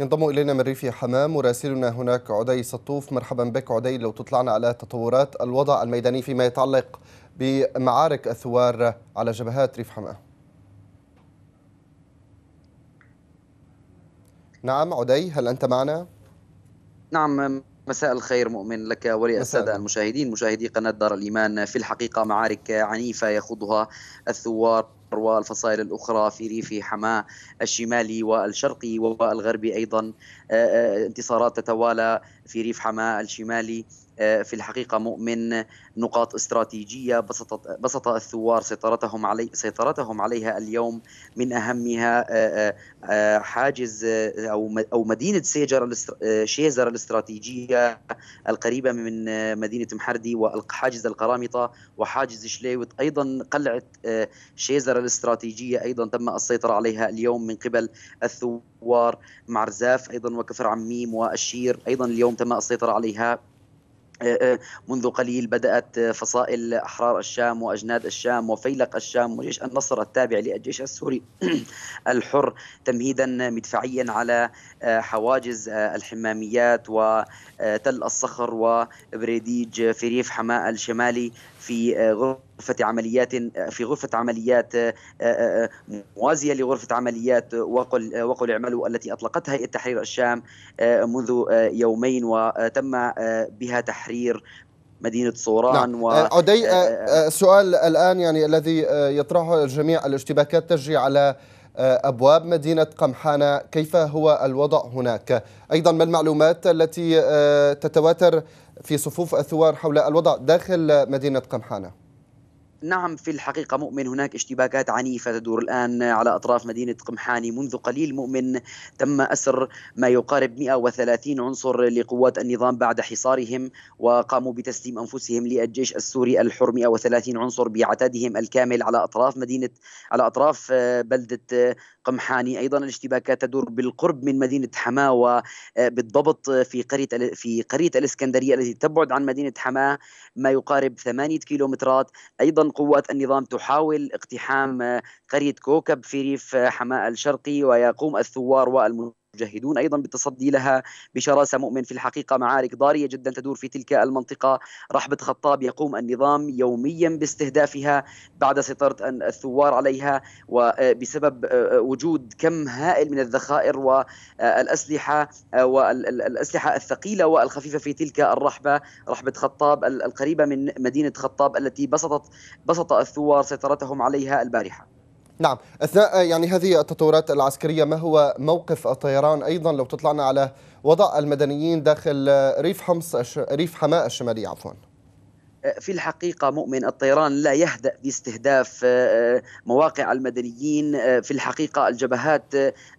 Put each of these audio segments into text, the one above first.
ينضم إلينا من ريف حمام مراسلنا هناك عدي سطوف مرحبا بك عدي لو تطلعنا على تطورات الوضع الميداني فيما يتعلق بمعارك الثوار على جبهات ريف حماه نعم عدي هل أنت معنا؟ نعم مساء الخير مؤمن لك وللسادة المشاهدين مشاهدي قناة دار الإيمان في الحقيقة معارك عنيفة يخوضها الثوار والفصائل الأخرى في ريف حماة الشمالي والشرقي والغربي أيضا آه، آه، انتصارات تتوالى في ريف حماة الشمالي آه، في الحقيقة مؤمن نقاط استراتيجية بسطت بسط الثوار سيطرتهم علي سيطرتهم عليها اليوم من أهمها آه، آه، حاجز أو أو مدينة سيجر شيزر الاستراتيجية القريبة من مدينة محردي وحاجز القرامطة وحاجز شليوت أيضا قلعة شيزر الاستراتيجية أيضا تم السيطرة عليها اليوم من قبل الثوار معرزاف أيضا وكفر عميم والشير أيضا اليوم تم السيطرة عليها آه، آه، منذ قليل بدأت فصائل أحرار الشام وأجناد الشام وفيلق الشام وجيش النصر التابع للجيش السوري الحر تمهيدا مدفعيا على آه، حواجز الحماميات وتل الصخر وبريديج في ريف حماة الشمالي آه، آه، في غرفة عمليات في غرفة عمليات موازية لغرفة عمليات وقل وقل اعملوا التي أطلقتها هيئة تحرير الشام آه، منذ يومين وتم بها تحرير مدينة صوران نعم. و عدي سؤال الآن يعني الذي يطرحه الجميع الاشتباكات تجري على آه، أبواب مدينة قمحانة كيف هو الوضع هناك أيضا ما المعلومات التي آه، تتواتر في صفوف الثوار حول الوضع داخل مدينة قمحانة نعم في الحقيقة مؤمن هناك اشتباكات عنيفة تدور الآن على أطراف مدينة قمحاني منذ قليل مؤمن تم أسر ما يقارب 130 عنصر لقوات النظام بعد حصارهم وقاموا بتسليم أنفسهم للجيش السوري الحر 130 عنصر بعتادهم الكامل على أطراف مدينة على أطراف بلدة قمحاني ايضا الاشتباكات تدور بالقرب من مدينه حماه آه، وبالضبط آه، في قريه في قريه الاسكندريه التي تبعد عن مدينه حماه ما يقارب ثمانيه كيلومترات ايضا قوات النظام تحاول اقتحام آه، قريه كوكب في ريف حماه الشرقي ويقوم الثوار والمن يجاهدون أيضا بالتصدي لها بشراسة مؤمن في الحقيقة معارك ضارية جدا تدور في تلك المنطقة رحبة خطاب يقوم النظام يوميا باستهدافها بعد سيطرة الثوار عليها وبسبب آه، آه، آه، وجود كم هائل من الذخائر والأسلحة والأسلحة الثقيلة والخفيفة في تلك الرحبة رحبة خطاب القريبة من مدينة خطاب التي بسطت بسط الثوار سيطرتهم عليها البارحه نعم أثناء آه، يعني هذه التطورات العسكرية ما هو موقف الطيران أيضا لو تطلعنا على وضع المدنيين داخل آه، ريف حمص ريف حماة الشمالية عفواً في الحقيقة مؤمن الطيران لا يهدأ باستهداف آه، آه، مواقع المدنيين آه، في الحقيقة الجبهات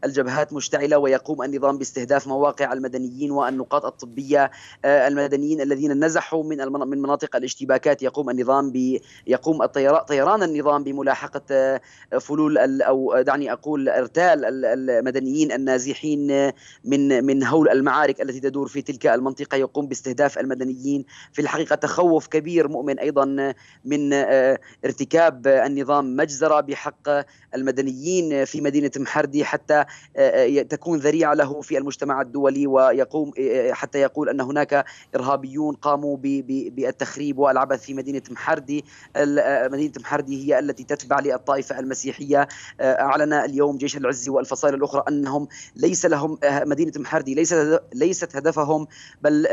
الجبهات مشتعلة ويقوم النظام باستهداف مواقع المدنيين والنقاط الطبية المدنيين الذين نزحوا من من مناطق الاشتباكات يقوم النظام ب يقوم طيران النظام بملاحقة فلول أو دعني أقول ارتال المدنيين النازحين من من هول المعارك التي تدور في تلك المنطقة يقوم باستهداف المدنيين في الحقيقة تخوف كبير كثير مؤمن ايضا من آه، ارتكاب النظام مجزره بحق المدنيين في مدينه محردي حتى آه، آه، تكون ذريعه له في المجتمع الدولي ويقوم حتى يقول ان هناك ارهابيون قاموا بالتخريب والعبث في مدينه محردي مدينه محردي هي التي تتبع للطائفه المسيحيه اعلن اليوم جيش العز والفصائل الاخرى انهم ليس لهم مدينه محردي ليست ليست هدفهم بل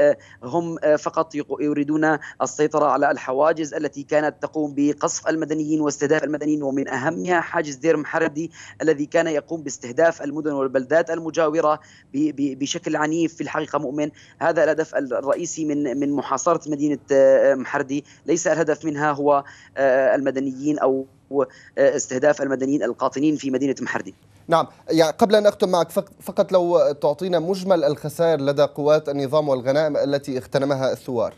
هم فقط يريدون السيطره على الحواجز التي كانت تقوم بقصف المدنيين واستهداف المدنيين ومن أهمها حاجز دير محردي الذي كان يقوم باستهداف المدن والبلدات المجاورة بشكل عنيف في الحقيقة مؤمن هذا الهدف الرئيسي من من محاصرة مدينة آه، محردي ليس الهدف منها هو آه، المدنيين أو آه، استهداف المدنيين القاطنين في مدينة محردي نعم يعني قبل أن أختم معك فقط لو تعطينا مجمل الخسائر لدى قوات النظام والغنائم التي اغتنمها الثوار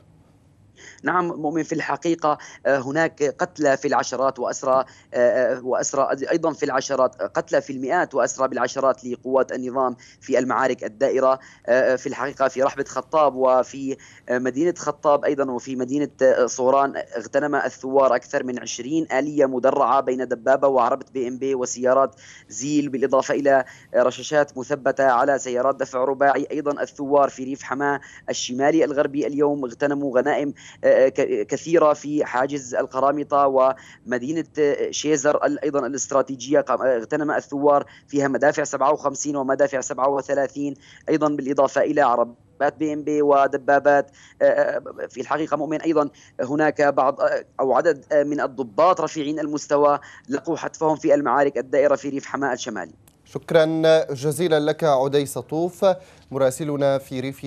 نعم مؤمن في الحقيقة آه، هناك قتلى في العشرات وأسرى آه، آه، وأسرى أيضا في العشرات قتلى في المئات وأسرى بالعشرات لقوات النظام في المعارك الدائرة في الحقيقة في رحبة خطاب وفي مدينة خطاب أيضا وفي مدينة صوران اغتنم الثوار أكثر من 20 آلية مدرعة بين دبابة وعربة بي ام بي وسيارات زيل بالإضافة إلى رشاشات مثبتة على سيارات دفع رباعي أيضا الثوار في ريف حماة الشمالي الغربي اليوم اغتنموا غنائم آه، كثيره في حاجز القرامطه ومدينه آه، شيزر ايضا الاستراتيجيه آه، اغتنم الثوار فيها مدافع 57 ومدافع 37 ايضا بالاضافه الى عرب بات بي ام بي ودبابات في الحقيقه مؤمن ايضا هناك بعض او عدد من الضباط رفيعين المستوى لقوا حتفهم في المعارك الدائره في ريف حماه الشمالي. شكرا جزيلا لك عدي سطوف مراسلنا في ريف